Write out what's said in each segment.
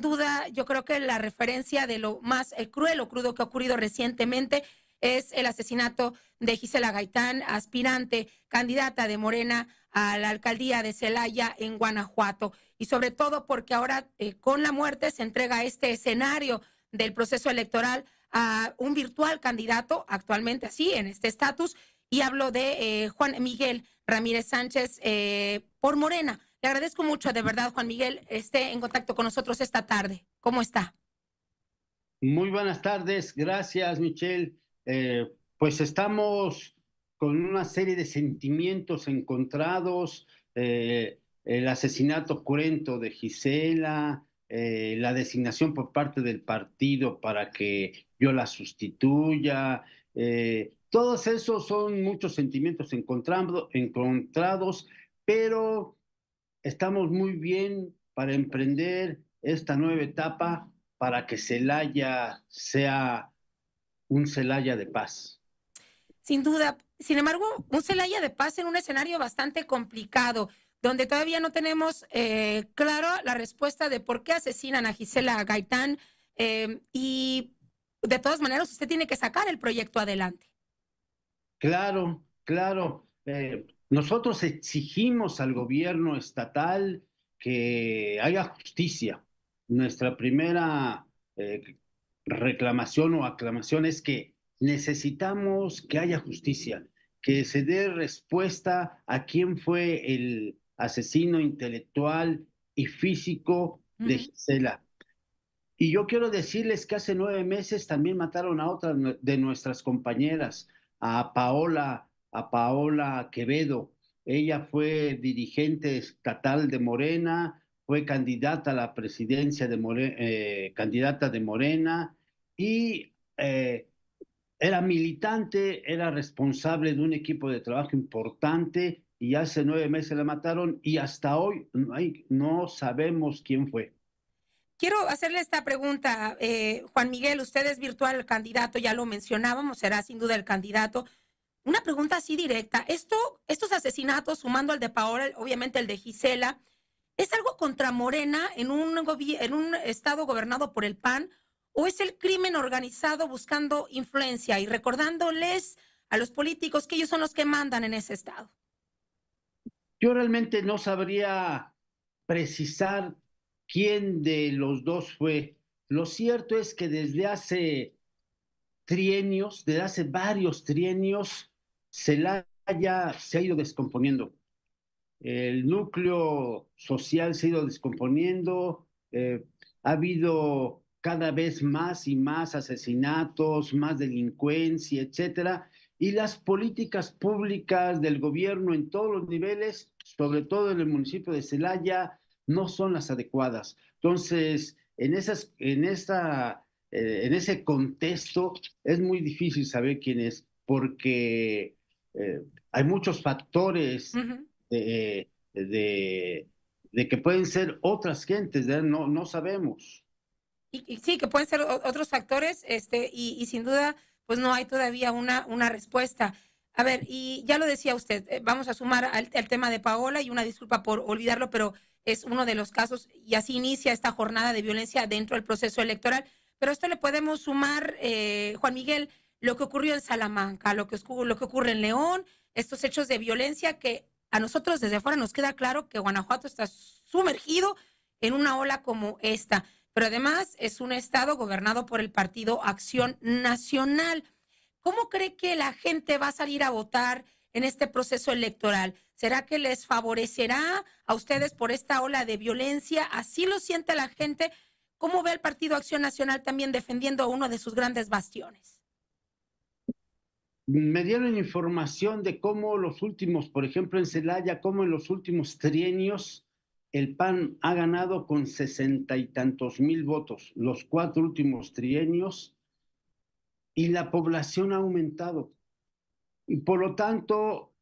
duda, yo creo que la referencia de lo más cruel o crudo que ha ocurrido recientemente es el asesinato de Gisela Gaitán, aspirante, candidata de Morena a la alcaldía de Celaya en Guanajuato. Y sobre todo porque ahora eh, con la muerte se entrega este escenario del proceso electoral a un virtual candidato, actualmente así, en este estatus, y hablo de eh, Juan Miguel Ramírez Sánchez eh, por Morena le agradezco mucho, de verdad, Juan Miguel, esté en contacto con nosotros esta tarde. ¿Cómo está? Muy buenas tardes, gracias, Michelle. Eh, pues estamos con una serie de sentimientos encontrados, eh, el asesinato cuento de Gisela, eh, la designación por parte del partido para que yo la sustituya. todos esos son muchos sentimientos encontrados, pero estamos muy bien para emprender esta nueva etapa para que Celaya sea un Celaya de paz. Sin duda. Sin embargo, un Celaya de paz en un escenario bastante complicado, donde todavía no tenemos eh, claro la respuesta de por qué asesinan a Gisela Gaitán. Eh, y de todas maneras, usted tiene que sacar el proyecto adelante. Claro, claro. Eh, nosotros exigimos al gobierno estatal que haya justicia. Nuestra primera eh, reclamación o aclamación es que necesitamos que haya justicia, que se dé respuesta a quién fue el asesino intelectual y físico de Gisela. Y yo quiero decirles que hace nueve meses también mataron a otra de nuestras compañeras, a Paola Paola Quevedo. Ella fue dirigente estatal de Morena, fue candidata a la presidencia de Morena, eh, candidata de Morena y eh, era militante, era responsable de un equipo de trabajo importante y hace nueve meses la mataron y hasta hoy no, sabemos quién fue. Quiero hacerle esta pregunta, eh, Juan Miguel, usted es virtual candidato, ya lo mencionábamos, será sin duda el candidato, una pregunta así directa. Esto, estos asesinatos, sumando al de Paola, obviamente el de Gisela, ¿es algo contra Morena en un, en un estado gobernado por el PAN? ¿O es el crimen organizado buscando influencia y recordándoles a los políticos que ellos son los que mandan en ese estado? Yo realmente no sabría precisar quién de los dos fue. Lo cierto es que desde hace trienios, desde hace varios trienios, Celaya se ha ido descomponiendo. El núcleo social se ha ido descomponiendo. Eh, ha habido cada vez más y más asesinatos, más delincuencia, etcétera, y las políticas públicas del gobierno en todos los niveles, sobre todo en el municipio de Celaya, no son las adecuadas. Entonces, en, esas, en, eh, en ese contexto es muy difícil saber quién es, porque eh, hay muchos factores eh, de, de, que pueden ser otras gentes, no, no sabemos. sí, que pueden ser otros factores, este, y, sin duda, pues no hay todavía una, una respuesta. A ver, y ya lo decía usted, eh, vamos a sumar al, tema de Paola y una disculpa por olvidarlo, pero es uno de los casos y así inicia esta jornada de violencia dentro del proceso electoral. Pero esto le podemos sumar, Juan Miguel, lo que ocurrió en Salamanca, lo que, lo que ocurre en León, estos hechos de violencia que a nosotros desde fuera nos queda claro que Guanajuato está sumergido en una ola como esta. Pero además es un estado gobernado por el partido Acción Nacional. ¿Cómo cree que la gente va a salir a votar en este proceso electoral? ¿Será que les favorecerá a ustedes por esta ola de violencia? ¿Así lo siente la gente? ¿Cómo ve el Partido Acción Nacional también defendiendo a uno de sus grandes bastiones? me dieron información de cómo los últimos, por ejemplo en Celaya, cómo en los últimos trienios el PAN ha ganado con sesenta y tantos mil votos, los cuatro últimos trienios, y la población ha aumentado. Y por lo tanto,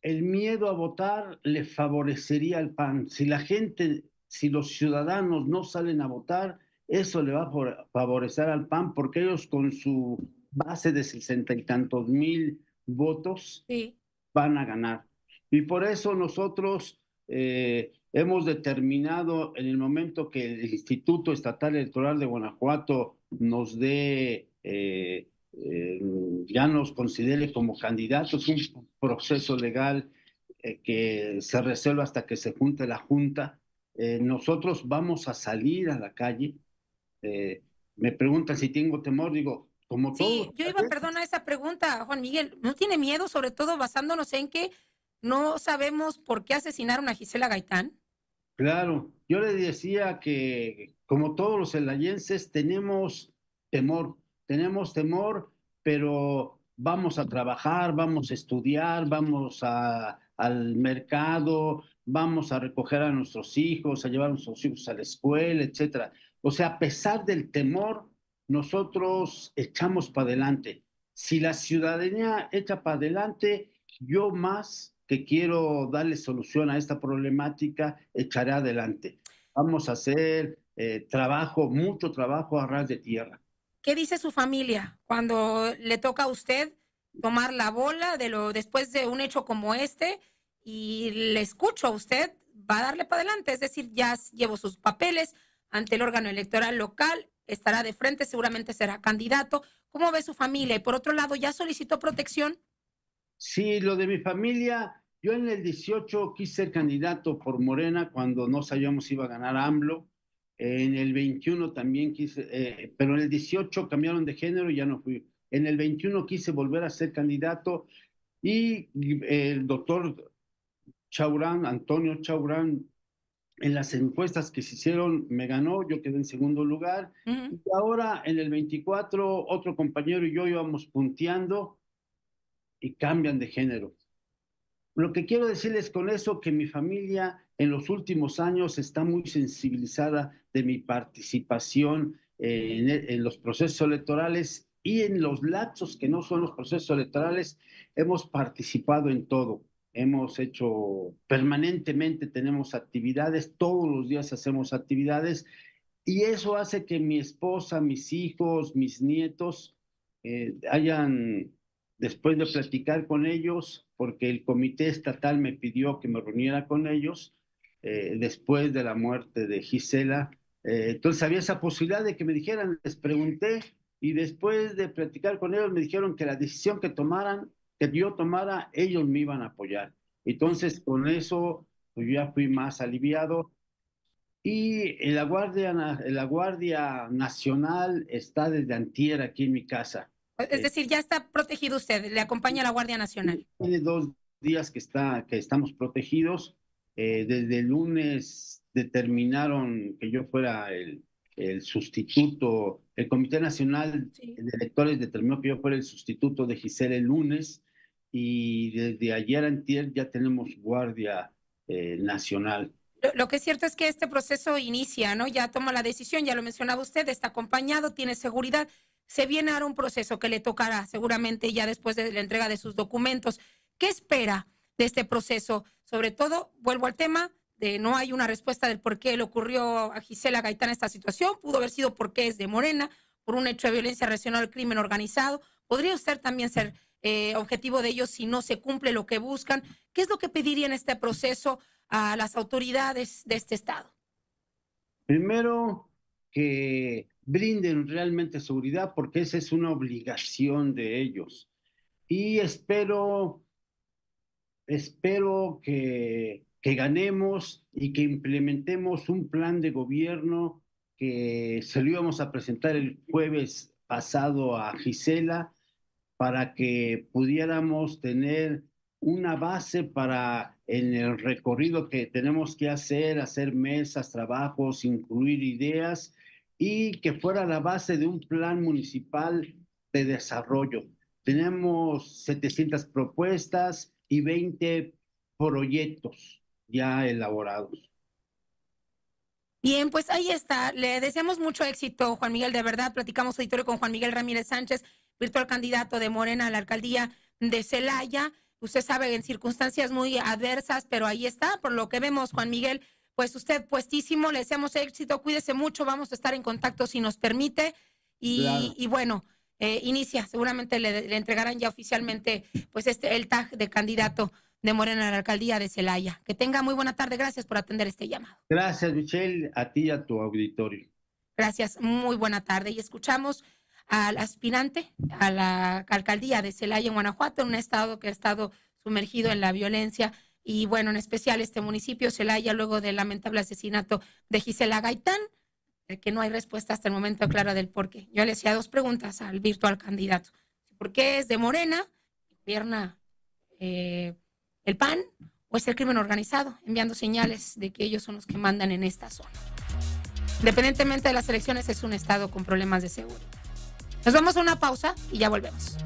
el miedo a votar le favorecería al PAN. Si la gente, si los ciudadanos no salen a votar, eso le va a favorecer al PAN porque ellos con su base de sesenta y tantos mil votos, sí. van a ganar. Y por eso nosotros eh, hemos determinado en el momento que el Instituto Estatal Electoral de Guanajuato nos dé, eh, eh, ya nos considere como candidatos, un proceso legal que se reserva hasta que se junte la Junta. nosotros vamos a salir a la calle. me preguntan si tengo temor, digo, sí, yo iba, a esa pregunta, Juan Miguel. ¿No tiene miedo, sobre todo basándonos en que no sabemos por qué asesinaron a Gisela Gaitán? Claro, yo le decía que como todos los elayenses tenemos temor, tenemos temor, pero vamos a trabajar, vamos a estudiar, vamos a, al mercado, vamos a recoger a nuestros hijos, a llevar a nuestros hijos a la escuela, etcétera. O sea, a pesar del temor, nosotros echamos para adelante. Si la ciudadanía echa para adelante, yo más que quiero darle solución a esta problemática, echaré adelante. Vamos a hacer eh, trabajo, mucho trabajo a ras de tierra. ¿Qué dice su familia cuando le toca a usted tomar la bola de lo después de un hecho como este y le escucho a usted va a darle para adelante, es decir, ya llevo sus papeles ante el órgano electoral local, estará de frente, seguramente será candidato. ¿Cómo ve su familia? Y por otro lado, ¿ya solicitó protección? Sí, lo de mi familia, yo en el 18 quise ser candidato por Morena cuando no sabíamos si iba a ganar AMLO. En el 21 también quise, eh, pero en el 18 cambiaron de género y ya no fui. En el 21 quise volver a ser candidato y eh, el doctor Chaurán, Antonio Chaurán, en las encuestas que se hicieron me ganó, yo quedé en segundo lugar. Y ahora en el 24, otro compañero y yo íbamos punteando y cambian de género. Lo que quiero decirles con eso, que mi familia en los últimos años está muy sensibilizada de mi participación en, en los procesos electorales y en los lapsos que no son los procesos electorales, hemos participado en todo hemos hecho permanentemente, tenemos actividades, todos los días hacemos actividades y eso hace que mi esposa, mis hijos, mis nietos eh, hayan, después de platicar con ellos, porque el comité estatal me pidió que me reuniera con ellos, eh, después de la muerte de Gisela, eh, entonces había esa posibilidad de que me dijeran, les pregunté y después de platicar con ellos me dijeron que la decisión que tomaran que yo tomara, ellos me iban a apoyar. Entonces, con eso, pues yo ya fui más aliviado. Y la Guardia, la Guardia Nacional está desde antier aquí en mi casa. Es decir, ya está protegido usted, le acompaña la Guardia Nacional. Tiene dos días que, está, que estamos protegidos. Eh, desde el lunes determinaron que yo fuera el el sustituto, el Comité Nacional de Electores determinó que yo fuera el sustituto de Gisela el lunes y desde ayer antier ya tenemos guardia eh, nacional. Lo, que es cierto es que este proceso inicia, ¿no? Ya toma la decisión, ya lo mencionaba usted, está acompañado, tiene seguridad. Se viene ahora un proceso que le tocará seguramente ya después de la entrega de sus documentos. ¿Qué espera de este proceso? Sobre todo, vuelvo al tema, este, no hay una respuesta del por qué le ocurrió a Gisela Gaitán esta situación. Pudo haber sido porque es de Morena, por un hecho de violencia relacionado al crimen organizado. Podría usted también ser eh, objetivo de ellos si no se cumple lo que buscan. ¿Qué es lo que pediría en este proceso a las autoridades de este Estado? Primero, que brinden realmente seguridad porque esa es una obligación de ellos. Y espero, espero que que ganemos y que implementemos un plan de gobierno que se lo íbamos a presentar el jueves pasado a Gisela para que pudiéramos tener una base para en el recorrido que tenemos que hacer, hacer mesas, trabajos, incluir ideas y que fuera la base de un plan municipal de desarrollo. Tenemos 700 propuestas y 20 proyectos ya elaborado. Bien, pues ahí está. Le deseamos mucho éxito, Juan Miguel. De verdad, platicamos auditorio con Juan Miguel Ramírez Sánchez, virtual candidato de Morena a la alcaldía de Celaya. Usted sabe, en circunstancias muy adversas, pero ahí está, por lo que vemos, Juan Miguel. Pues usted puestísimo, le deseamos éxito, cuídese mucho, vamos a estar en contacto si nos permite. Y, bueno, eh, inicia, seguramente le, le, entregarán ya oficialmente pues este el tag de candidato de Morena a la alcaldía de Celaya. Que tenga muy buena tarde. Gracias por atender este llamado. Gracias, Michelle, a ti y a tu auditorio. Gracias, muy buena tarde. Y escuchamos al aspirante a la alcaldía de Celaya en Guanajuato, un estado que ha estado sumergido en la violencia y bueno, en especial este municipio Celaya luego del lamentable asesinato de Gisela Gaitán, que no hay respuesta hasta el momento clara del por qué. Yo le hacía dos preguntas al virtual candidato. ¿Por qué es de Morena, pierna eh, el PAN o es el crimen organizado, enviando señales de que ellos son los que mandan en esta zona. Independientemente de las elecciones, es un Estado con problemas de seguridad. Nos vamos a una pausa y ya volvemos.